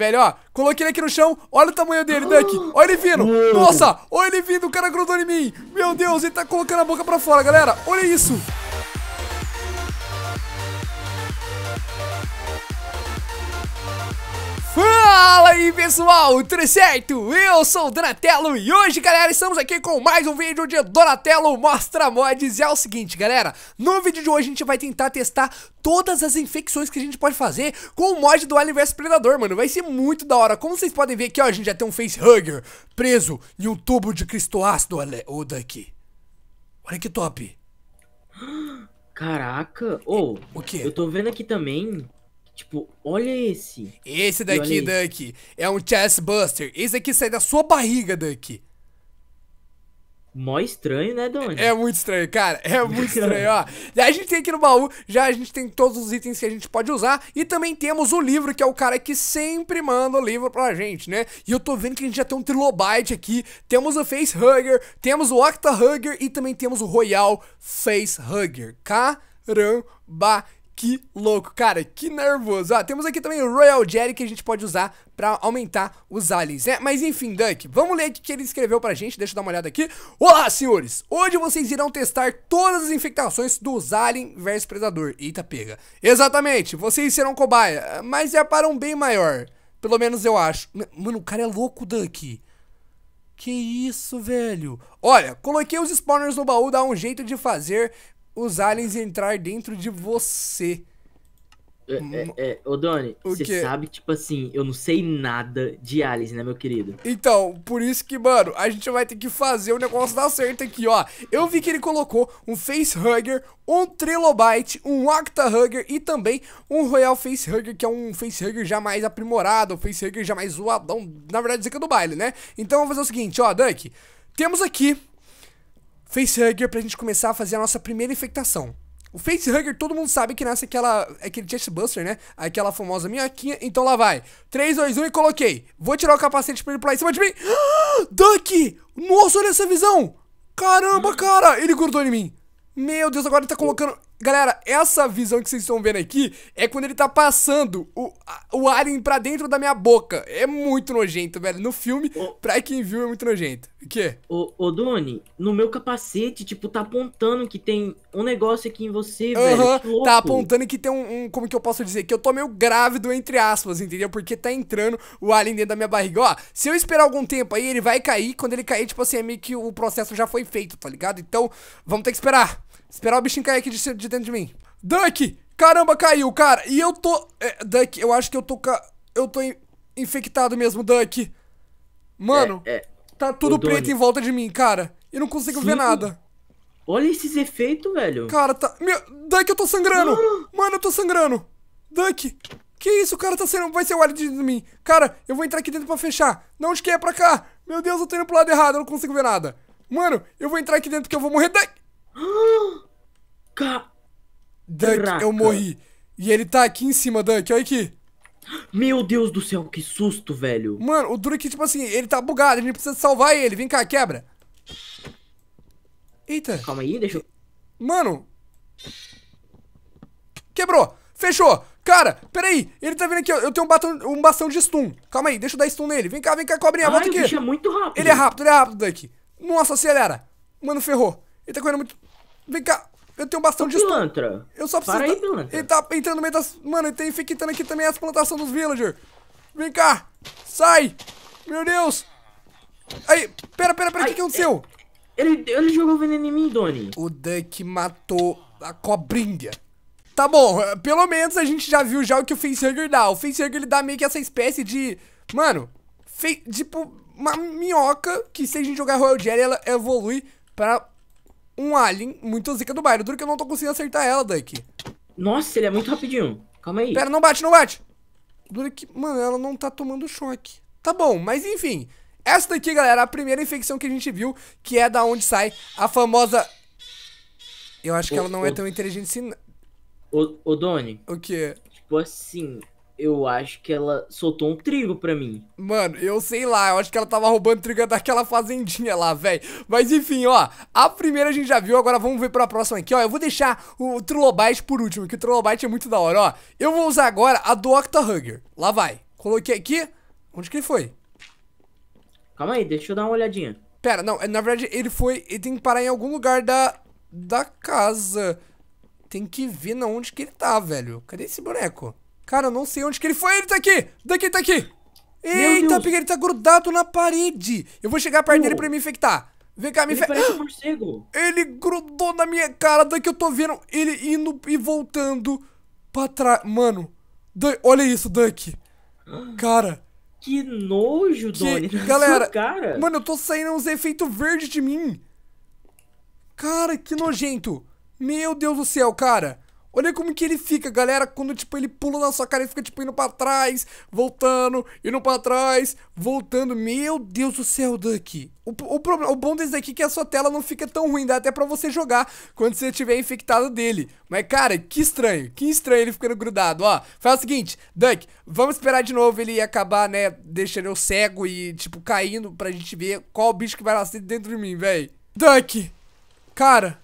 Velho, ó, coloquei ele aqui no chão, olha o tamanho dele, Duck, olha ele vindo, nossa, olha ele vindo, o cara grudou em mim, meu Deus, ele tá colocando a boca pra fora, galera, olha isso, Fala aí pessoal, tudo certo? Eu sou o Donatello e hoje galera estamos aqui com mais um vídeo de Donatello Mostra Mods E é o seguinte galera, no vídeo de hoje a gente vai tentar testar todas as infecções que a gente pode fazer com o mod do Alien vs Predador, mano Vai ser muito da hora, como vocês podem ver aqui ó, a gente já tem um facehugger preso em um tubo de cristo ácido, olha, olha daqui Olha que top Caraca, ô, oh, o eu tô vendo aqui também Tipo, olha esse. Esse daqui, Duck, é um chest buster. Esse aqui sai da sua barriga, Duck. Mó estranho, né, Doni? É, muito estranho, cara. É muito estranho, ó. já A gente tem aqui no baú, já a gente tem todos os itens que a gente pode usar. E também temos o livro, que é o cara que sempre manda o livro pra gente, né? E eu tô vendo que a gente já tem um Trilobite aqui. Temos o Face Hugger, temos o Octa Hugger e também temos o Royal Face Hugger. Caramba! Que louco, cara, que nervoso. Ó, temos aqui também o Royal Jerry que a gente pode usar pra aumentar os aliens, né? Mas enfim, Duck, vamos ler o que ele escreveu pra gente, deixa eu dar uma olhada aqui. Olá, senhores! Hoje vocês irão testar todas as infectações dos aliens versus predador. Eita, pega. Exatamente, vocês serão cobaia, mas é para um bem maior. Pelo menos eu acho. Mano, o cara é louco, Duck. Que isso, velho? Olha, coloquei os spawners no baú, dá um jeito de fazer os aliens entrar dentro de você. É, é, hum. é. Ô, Doni, você sabe que, tipo assim, eu não sei nada de aliens, né, meu querido? Então, por isso que, mano, a gente vai ter que fazer o negócio dar certo aqui, ó. Eu vi que ele colocou um facehugger, um trilobite, um octahugger e também um royal facehugger, que é um facehugger já mais aprimorado, um facehugger já mais zoadão, na verdade, zica do baile, né? Então, vamos fazer o seguinte, ó, Dunk, temos aqui facehugger pra gente começar a fazer a nossa primeira infectação. O facehugger, todo mundo sabe que nasce aquela, aquele chestbuster, né? Aquela famosa minhoquinha. Então lá vai. 3, 2, 1 e coloquei. Vou tirar o capacete pra ele pular em cima de mim. Ah, Duck! Nossa, olha essa visão! Caramba, cara! Ele grudou em mim. Meu Deus, agora ele tá colocando... Galera, essa visão que vocês estão vendo aqui é quando ele tá passando o, o alien pra dentro da minha boca. É muito nojento, velho. No filme, o... pra quem viu, é muito nojento. O quê? Ô, o Doni, no meu capacete, tipo, tá apontando que tem um negócio aqui em você, uhum, velho. Tá apontando que tem um, um, Como que eu posso dizer? Que eu tô meio grávido, entre aspas, entendeu? Porque tá entrando o alien dentro da minha barriga. Ó, se eu esperar algum tempo aí, ele vai cair. Quando ele cair, tipo assim, é meio que o processo já foi feito, tá ligado? Então, vamos ter que esperar. Esperar o bichinho cair aqui de, de dentro de mim. Duck! Caramba, caiu, cara. E eu tô... É, Duck, eu acho que eu tô... Ca... Eu tô in... infectado mesmo, Duck. Mano, é, é. tá tudo preto em volta de mim, cara. E não consigo Sim. ver nada. Olha esses efeitos, velho. Cara, tá... Meu... Duck, eu tô sangrando. Mano, eu tô sangrando. Duck. Que isso, o cara tá sendo... Vai ser o alien de mim. Cara, eu vou entrar aqui dentro pra fechar. Não esquece pra cá. Meu Deus, eu tô indo pro lado errado. Eu não consigo ver nada. Mano, eu vou entrar aqui dentro que eu vou morrer. Duck. Duck, eu morri. E ele tá aqui em cima, Duck, olha aqui. Meu Deus do céu, que susto, velho. Mano, o Duck, tipo assim, ele tá bugado, a gente precisa salvar ele. Vem cá, quebra. Eita. Calma aí, deixa eu... Mano. Quebrou. Fechou. Cara, peraí. Ele tá vindo aqui, ó. Eu tenho um, batom, um bastão de stun. Calma aí, deixa eu dar stun nele. Vem cá, vem cá, cobrinha. Ai, volta aqui. Ele é muito rápido. Ele é rápido, ele é rápido, Duck. Nossa, acelera. Mano, ferrou. Ele tá correndo muito... Vem cá. Eu tenho bastão de pilantra. Eu só preciso. Para aí, pilantra. Ele tá entrando no meio das. Mano, ele tem fica entrando aqui também as plantações dos villagers. Vem cá! Sai! Meu Deus! Aí, pera, pera, pera, o que, que aconteceu? É, ele, ele jogou veneno em mim, Doni. O Duck matou a cobrinha. Tá bom, eh, pelo menos a gente já viu já o que o Facehugger dá. O Facehugger ele dá meio que essa espécie de. Mano, fe... tipo, uma minhoca que se a gente jogar Royal Jelly ela evolui pra um alien muito zica do bairro. Duro que eu não tô conseguindo acertar ela, daqui. Nossa, ele é muito rapidinho. Calma aí. Pera, não bate, não bate. Duro que, mano, ela não tá tomando choque. Tá bom, mas enfim. Essa daqui, galera, a primeira infecção que a gente viu, que é da onde sai a famosa... Eu acho que o, ela não o, é tão inteligente assim... O, né? o Doni. O quê? Tipo assim, eu acho que ela soltou um trigo pra mim. Mano, eu sei lá, eu acho que ela tava roubando trigo daquela fazendinha lá, velho. Mas enfim, ó, a primeira a gente já viu, agora vamos ver pra próxima aqui, ó. Eu vou deixar o Trilobite por último, que o Trilobite é muito da hora, ó. Eu vou usar agora a do Octahugger. Lá vai. Coloquei aqui. Onde que ele foi? Calma aí, deixa eu dar uma olhadinha. Pera, não, é, na verdade ele foi, ele tem que parar em algum lugar da, da casa. Tem que ver na onde que ele tá, velho. Cadê esse boneco? Cara, eu não sei onde que ele foi. Ele tá aqui! Daqui, tá aqui! Eita, peguei. ele tá grudado na parede. Eu vou chegar perto dele pra me infectar. Vem cá, me ele parece um Ele grudou na minha cara, daqui eu tô vendo ele indo e voltando pra trás. Mano, olha isso, Duck. Cara. Que nojo, que... Galera, cara. mano, eu tô saindo uns efeitos verdes de mim. Cara, que nojento. Meu Deus do céu, cara. Olha como que ele fica, galera, quando, tipo, ele pula na sua cara e fica, tipo, indo pra trás, voltando, indo pra trás, voltando. Meu Deus do céu, Duck. O, o, o bom desse aqui é que a sua tela não fica tão ruim, dá até pra você jogar quando você estiver infectado dele. Mas, cara, que estranho, que estranho ele ficando grudado, ó. Faz o seguinte, Duck, vamos esperar de novo ele acabar, né, deixando eu cego e, tipo, caindo pra gente ver qual bicho que vai nascer dentro de mim, velho. Duck, cara...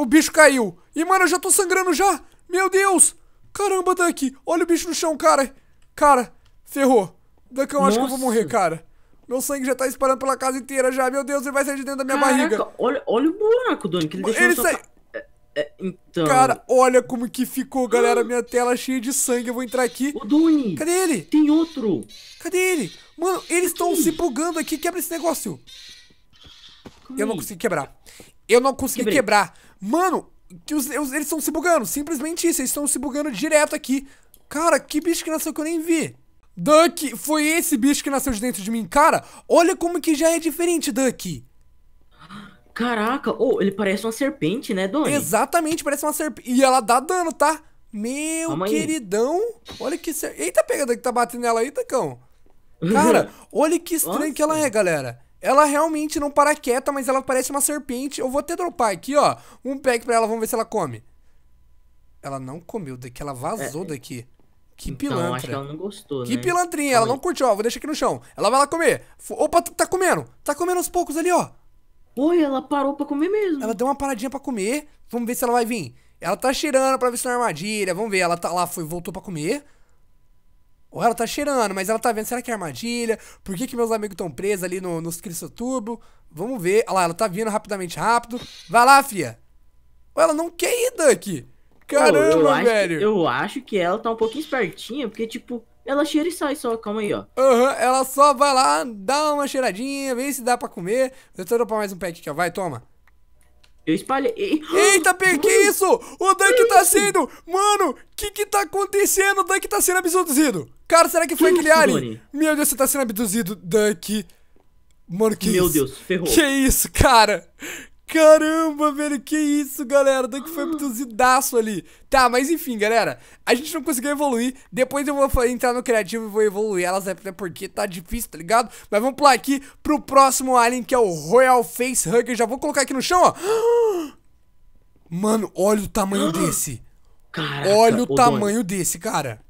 O bicho caiu. E, mano, eu já tô sangrando já. Meu Deus. Caramba, Duck. Olha o bicho no chão, cara. Cara, ferrou. Duck, eu acho que eu vou morrer, cara. Meu sangue já tá espalhando pela casa inteira já. Meu Deus, ele vai sair de dentro da minha Caraca, barriga. Olha, olha o buraco, Doni, que ele deixou ele sai... É, é, então... Cara, olha como que ficou, galera. Minha tela cheia de sangue. Eu vou entrar aqui. Ô, Cadê ele? Tem outro! Cadê ele? Mano, eles estão se bugando aqui. Quebra esse negócio. eu não consegui quebrar. Eu não consegui Quebrei. quebrar. Mano, que os, os eles estão se bugando. Simplesmente isso, eles estão se bugando direto aqui. Cara, que bicho que nasceu que eu nem vi. Duck, foi esse bicho que nasceu de dentro de mim. Cara, olha como que já é diferente, Duck. Caraca, oh, ele parece uma serpente, né, Doni? Exatamente, parece uma serpente. E ela dá dano, tá? Meu queridão. Olha que... Ser... Eita, pega que tá batendo nela aí, Tacão. Cara, olha que estranho Nossa. que ela é, galera. Ela realmente não para quieta, mas ela parece uma serpente. Eu vou até dropar aqui, ó. Um pack pra ela, vamos ver se ela come. Ela não comeu daqui, ela vazou é. é. daqui. Que então, pilantra. Acho que ela não gostou, que né? pilantrinha, ela não curtiu, ó. Vou deixar aqui no chão. Ela vai lá comer. Opa, tá comendo. Tá comendo aos poucos ali, ó. Oi, ela parou pra comer mesmo. Ela deu uma paradinha pra comer. Vamos ver se ela vai vir. Ela tá cheirando pra ver se não é armadilha. Vamos ver, ela tá lá, foi, voltou pra comer. Ou ela tá cheirando, mas ela tá vendo, será que é armadilha? Por que, que meus amigos estão presos ali no, nos Cristoturbo? Vamos ver. Olha lá, ela tá vindo rapidamente, rápido. Vai lá, fia. Ou ela não quer ir daqui. Caramba, eu, eu velho. Acho, eu acho que ela tá um pouquinho espertinha, porque, tipo, ela cheira e sai só, calma aí, ó. Uhum, ela só vai lá, dá uma cheiradinha, vê se dá pra comer. Eu dropar mais um pack aqui, ó. Vai, toma. Eu espalhei. Eita, Pe, que isso? O Dunk tá sendo. Mano, que que tá acontecendo? O Dunk tá sendo abduzido. Cara, será que foi que aquele alien? Meu Deus, você tá sendo abduzido, Dunk. Mano, que Meu isso? Deus, ferrou. Que isso, cara? Caramba, velho, que isso, galera. que foi abduzidaço ah. ali. Tá, mas enfim, galera. A gente não conseguiu evoluir. Depois eu vou entrar no criativo e vou evoluir elas, até né? porque tá difícil, tá ligado? Mas vamos pular aqui pro próximo alien, que é o Royal Face Hugger. Já vou colocar aqui no chão, ó. Mano, olha o tamanho desse. Caraca, olha o tamanho desse, cara.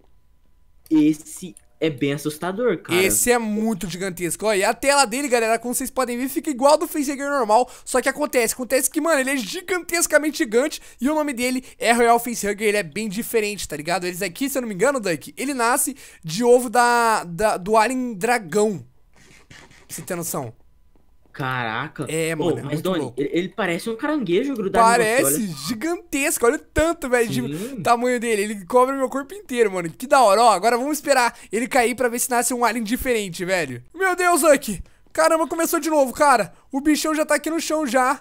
Esse é bem assustador, cara. Esse é muito gigantesco. Olha, e a tela dele, galera, como vocês podem ver, fica igual do Facehugger normal. Só que acontece, acontece que, mano, ele é gigantescamente gigante e o nome dele é Royal Facehugger. Ele é bem diferente, tá ligado? Eles aqui, se eu não me engano, Duck, ele nasce de ovo da, da do Alien Dragão. Pra você ter noção. Caraca. É, mano. É mas, Doni, ele, parece um caranguejo grudado Parece gigantesco. Olha o tanto, velho, de tamanho dele. Ele cobre meu corpo inteiro, mano. Que da hora. Ó, agora vamos esperar ele cair pra ver se nasce um alien diferente, velho. Meu Deus, Zuck. Caramba, começou de novo, cara. O bichão já tá aqui no chão já.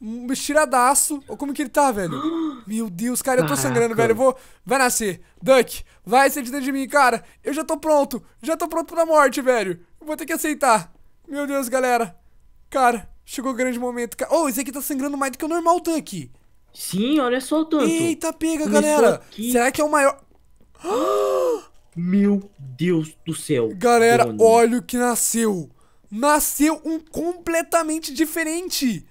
Um estiradaço. Olha como que ele tá, velho. Meu Deus, cara, eu tô sangrando, velho. Eu vou. Vai nascer. Duck, vai ser de dentro de mim, cara. Eu já tô pronto. Já tô pronto pra morte, velho. Eu vou ter que aceitar. Meu Deus, galera. Cara, chegou o grande momento. Ô, oh, esse aqui tá sangrando mais do que o normal, Tuck. Sim, olha só o tanto. Eita, pega, Começou galera. Aqui. Será que é o maior... Meu Deus do céu. Galera, olha o que nasceu. Nasceu um completamente diferente.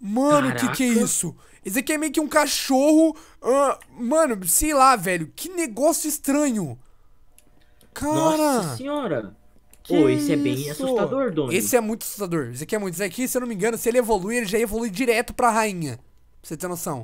Mano, o que que é isso? Esse aqui é meio que um cachorro... Uh, mano, sei lá, velho. Que negócio estranho. Cara. Nossa senhora. Que Pô, esse é bem assustador, Doni. Esse é muito assustador. Esse aqui é muito. Esse aqui, se eu não me engano, se ele evolui, ele já evolui direto pra rainha. Pra você ter noção.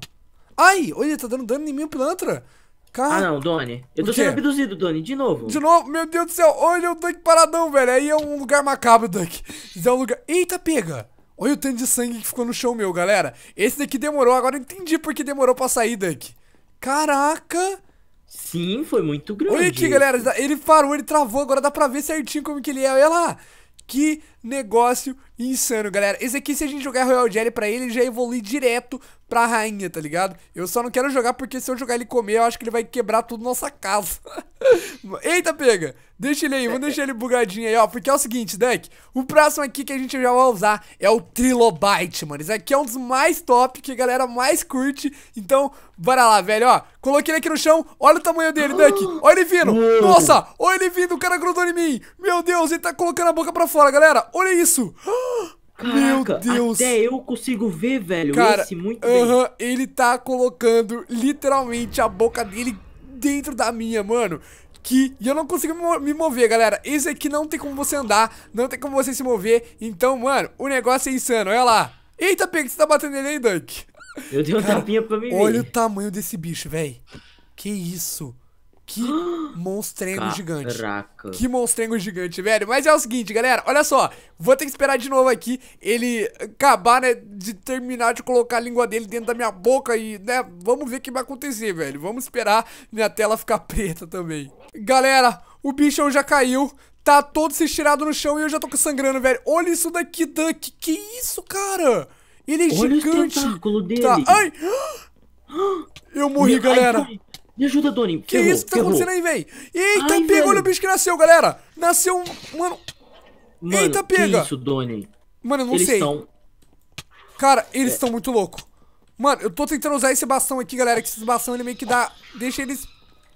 Ai! Olha, ele tá dando dano em minha pilantra. Car... Ah, não, Doni. Eu tô sendo abduzido, Doni, de novo. De novo? Meu Deus do céu. Olha o Duck paradão, velho. Aí é um lugar macabro, Duck. Isso é um lugar... Eita, pega! Olha o tanto de sangue que ficou no chão meu, galera. Esse daqui demorou. Agora eu entendi por que demorou pra sair, Caraca. Caraca! Sim, foi muito grande. Olha aqui, galera. Tá- ele parou, ele travou. Agora dá pra ver certinho como que ele é. Olha lá. Que negócio insano, galera. Esse aqui, se a gente jogar Royal Jelly pra ele, ele já evolui direto pra rainha, tá ligado? Eu só não quero jogar porque se eu jogar ele comer, eu acho que ele vai quebrar tudo nossa casa. Eita, pega! Deixa ele aí, vamos deixar ele bugadinho aí, ó. Porque é o seguinte, Duck, o próximo aqui que a gente já vai usar é o Trilobite, mano. Esse aqui é um dos mais top, que a galera mais curte. Então, bora lá, velho, ó. Coloquei ele aqui no chão, olha o tamanho dele, Duck. Olha ele vindo! Nossa, olha ele vindo, o cara grudou em mim. Meu Deus, ele tá colocando a boca pra fora, galera olha isso! Caraca, Meu Deus! Até eu consigo ver, velho. Cara, esse muito uh -huh, bem. Ele tá colocando literalmente a boca dele dentro da minha, mano. Que, e eu não consigo me mover, galera. Esse aqui não tem como você andar, não tem como você se mover. Então, mano, o negócio é insano. Olha lá. Eita, Peg, você tá batendo ele aí, Dunk? Eu dei um tapinha pra mim. Olha o tamanho desse bicho, velho. Que isso? Que monstrengo Caraca. gigante. Que monstrengo gigante, velho. Mas é o seguinte, galera. Olha só. Vou ter que esperar de novo aqui ele acabar, né? De terminar de colocar a língua dele dentro da minha boca e, né? Vamos ver o que vai acontecer, velho. Vamos esperar minha tela ficar preta também. Galera, o bichão já caiu. Tá todo se estirado no chão e eu já tô sangrando, velho. Olha isso daqui, Duck. Que isso, cara? Ele é Olha gigante. Olha o tentáculo tá. dele. Tá. Ai! Eu morri, galera. Ai, me ajuda, Doni. Que ferrou, isso que tá acontecendo aí, véi? Eita, Ai, pega, olha o bicho que nasceu, galera. Nasceu um... Mano... Mano Eita, pega. isso, Doni? Mano, eu não eles sei. Tão... Cara, eles estão é. muito loucos. Mano, eu tô tentando usar esse bastão aqui, galera. Que esse bastão, ele meio que dá... Deixa eles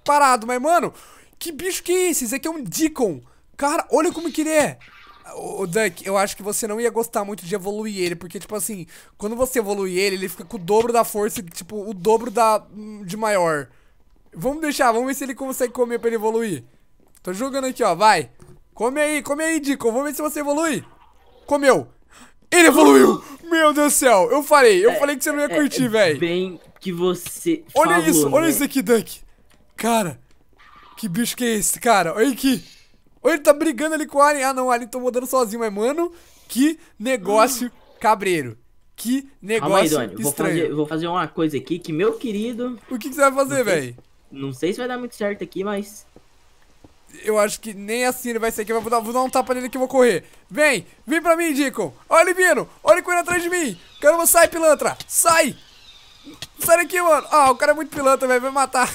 parados. Mas, mano, que bicho que é esse? Esse aqui é um Deacon. Cara, olha como que ele é. O Duck, eu acho que você não ia gostar muito de evoluir ele, porque, tipo assim, quando você evolui ele, ele fica com o dobro da força, tipo, o dobro da, de maior. Vamos deixar, vamos ver se ele consegue comer pra ele evoluir. Tô jogando aqui, ó, vai. Come aí, come aí, Dico. Vamos ver se você evolui. Comeu. Ele evoluiu! Meu Deus do céu, eu falei, eu é, falei que você não ia é, curtir, é, velho. Bem que você Olha falou, isso, né? olha isso aqui, Duck. Cara, que bicho que é esse, cara? Olha aqui. Olha, ele tá brigando ali com o Alien. Ah, não, o Alien tomou dano sozinho, mas, mano, que negócio cabreiro. Que negócio Calma aí, Doni, estranho. Vou fazer, vou fazer, uma coisa aqui que, meu querido... O que, que você vai fazer, velho? Não sei se vai dar muito certo aqui, mas... Eu acho que nem assim ele vai ser aqui. Vou dar, vou dar um tapa nele que eu vou correr. Vem! Vem pra mim, Dico. Olha ele vindo! Olha ele correndo atrás de mim! Caramba, sai, pilantra! Sai! Sai daqui, mano. Ah, o cara é muito pilantra, velho. Vai matar.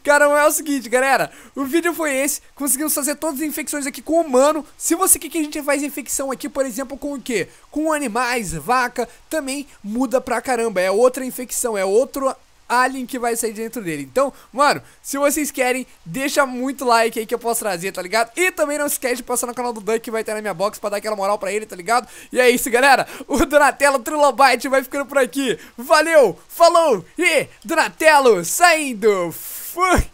caramba, é o seguinte, galera. O vídeo foi esse. Conseguimos fazer todas as infecções aqui com humano. Se você quer que a gente faz infecção aqui, por exemplo, com o quê? Com animais, vaca, também muda pra caramba. É outra infecção, é outro alien que vai sair dentro dele. Então, mano, se vocês querem, deixa muito like aí que eu posso trazer, tá ligado? E também não esquece de passar no canal do Duck que vai estar na minha box pra dar aquela moral pra ele, tá ligado? E é isso, galera. O Donatello Trilobite vai ficando por aqui. Valeu, falou e Donatello saindo. Fui!